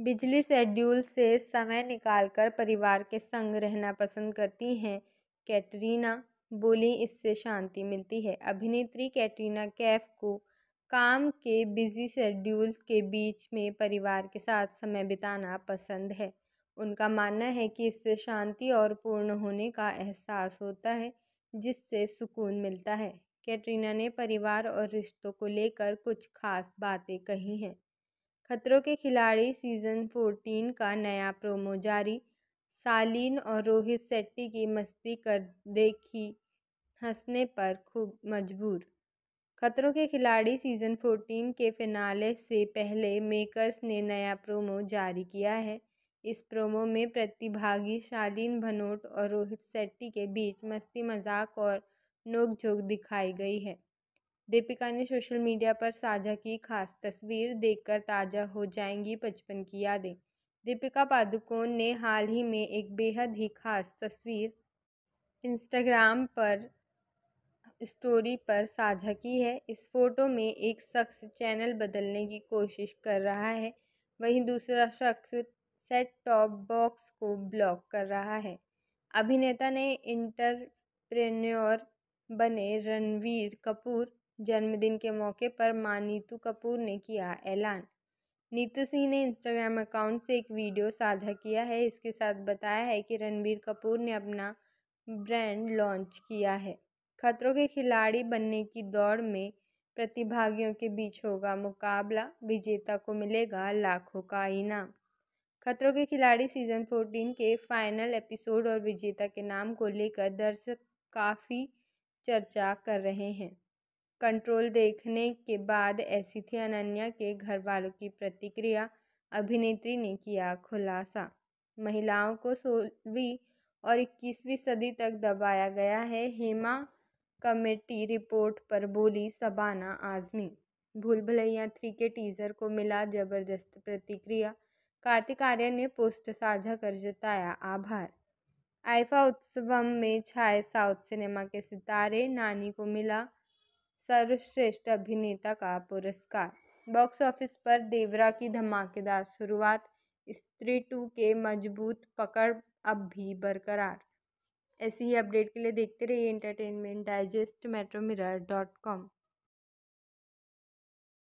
बिजली शेड्यूल से समय निकालकर परिवार के संग रहना पसंद करती हैं कैटरीना बोली इससे शांति मिलती है अभिनेत्री कैटरीना कैफ को काम के बिजी शेड्यूल के बीच में परिवार के साथ समय बिताना पसंद है उनका मानना है कि इससे शांति और पूर्ण होने का एहसास होता है जिससे सुकून मिलता है कैटरीना ने परिवार और रिश्तों को लेकर कुछ खास बातें कही हैं खतरों के खिलाड़ी सीज़न 14 का नया प्रोमो जारी सालीन और रोहित शेट्टी की मस्ती कर देखी हंसने पर खूब मजबूर खतरों के खिलाड़ी सीज़न 14 के फिनाले से पहले मेकर्स ने नया प्रोमो जारी किया है इस प्रोमो में प्रतिभागी शालीन भनोट और रोहित शेट्टी के बीच मस्ती मजाक और नोकझोंक दिखाई गई है दीपिका ने सोशल मीडिया पर साझा की खास तस्वीर देखकर ताज़ा हो जाएंगी बचपन की यादें दीपिका पादुकोण ने हाल ही में एक बेहद ही खास तस्वीर इंस्टाग्राम पर स्टोरी पर साझा की है इस फोटो में एक शख्स चैनल बदलने की कोशिश कर रहा है वहीं दूसरा शख्स सेट टॉप बॉक्स को ब्लॉक कर रहा है अभिनेता ने इंटरप्रेन्योर बने रणवीर कपूर जन्मदिन के मौके पर मां नीतू कपूर ने किया ऐलान नीतू सिंह ने इंस्टाग्राम अकाउंट से एक वीडियो साझा किया है इसके साथ बताया है कि रणवीर कपूर ने अपना ब्रांड लॉन्च किया है खतरों के खिलाड़ी बनने की दौड़ में प्रतिभागियों के बीच होगा मुकाबला विजेता को मिलेगा लाखों का इनाम खतरों के खिलाड़ी सीज़न फोर्टीन के फाइनल एपिसोड और विजेता के नाम को लेकर दर्शक काफ़ी चर्चा कर रहे हैं कंट्रोल देखने के बाद ऐसी थी अनन्या के घर वालों की प्रतिक्रिया अभिनेत्री ने किया खुलासा महिलाओं को सोलहवीं और इक्कीसवीं सदी तक दबाया गया है हेमा कमेटी रिपोर्ट पर बोली सबाना आज़मी भूल भलैया थ्री के टीज़र को मिला ज़बरदस्त प्रतिक्रिया कार्तिक आर्यन ने पोस्ट साझा कर जताया आभार आइफा उत्सवम में छाए साउथ सिनेमा के सितारे नानी को मिला सर्वश्रेष्ठ अभिनेता का पुरस्कार बॉक्स ऑफिस पर देवरा की धमाकेदार शुरुआत स्त्री टू के मजबूत पकड़ अब भी बरकरार ऐसी ही अपडेट के लिए देखते रहिए entertainment digest Metro Mirror dot com